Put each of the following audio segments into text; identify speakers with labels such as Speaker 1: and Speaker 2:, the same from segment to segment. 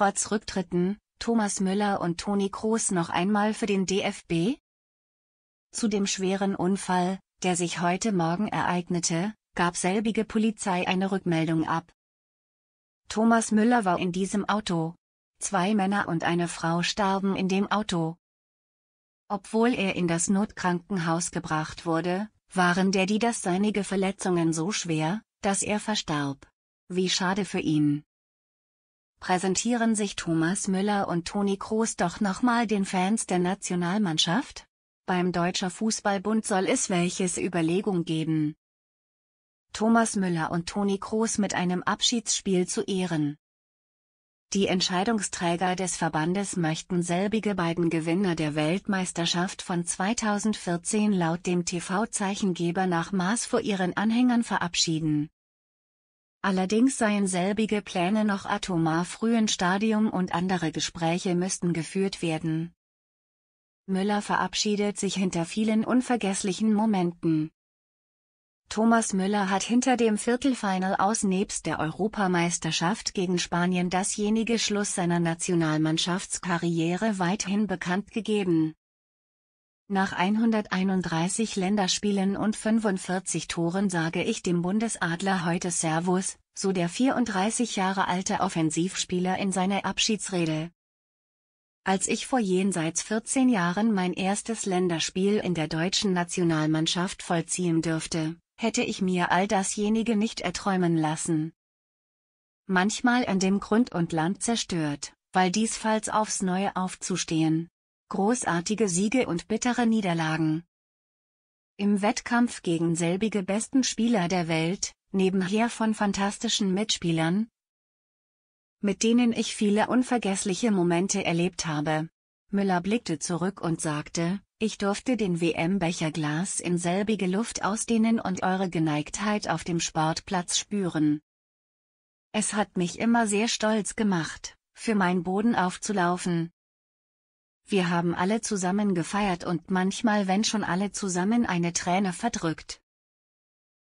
Speaker 1: trotz Rücktritten, Thomas Müller und Toni Kroos noch einmal für den DFB? Zu dem schweren Unfall, der sich heute Morgen ereignete, gab selbige Polizei eine Rückmeldung ab. Thomas Müller war in diesem Auto. Zwei Männer und eine Frau starben in dem Auto. Obwohl er in das Notkrankenhaus gebracht wurde, waren der die seinige Verletzungen so schwer, dass er verstarb. Wie schade für ihn präsentieren sich Thomas Müller und Toni Kroos doch nochmal den Fans der Nationalmannschaft? Beim Deutscher Fußballbund soll es welches Überlegung geben. Thomas Müller und Toni Kroos mit einem Abschiedsspiel zu ehren. Die Entscheidungsträger des Verbandes möchten selbige beiden Gewinner der Weltmeisterschaft von 2014 laut dem TV-Zeichengeber nach Maß vor ihren Anhängern verabschieden. Allerdings seien selbige Pläne noch atomar frühen Stadium und andere Gespräche müssten geführt werden. Müller verabschiedet sich hinter vielen unvergesslichen Momenten. Thomas Müller hat hinter dem Viertelfinal aus nebst der Europameisterschaft gegen Spanien dasjenige Schluss seiner Nationalmannschaftskarriere weithin bekannt gegeben. Nach 131 Länderspielen und 45 Toren sage ich dem Bundesadler heute Servus, so der 34 Jahre alte Offensivspieler in seiner Abschiedsrede. Als ich vor jenseits 14 Jahren mein erstes Länderspiel in der deutschen Nationalmannschaft vollziehen dürfte, hätte ich mir all dasjenige nicht erträumen lassen. Manchmal an dem Grund und Land zerstört, weil diesfalls aufs Neue aufzustehen, großartige Siege und bittere Niederlagen. Im Wettkampf gegen selbige besten Spieler der Welt, nebenher von fantastischen Mitspielern, mit denen ich viele unvergessliche Momente erlebt habe. Müller blickte zurück und sagte, ich durfte den WM-Becherglas in selbige Luft ausdehnen und eure Geneigtheit auf dem Sportplatz spüren. Es hat mich immer sehr stolz gemacht, für mein Boden aufzulaufen, wir haben alle zusammen gefeiert und manchmal wenn schon alle zusammen eine Träne verdrückt.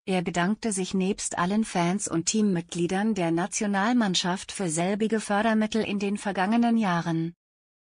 Speaker 1: Er bedankte sich nebst allen Fans und Teammitgliedern der Nationalmannschaft für selbige Fördermittel in den vergangenen Jahren.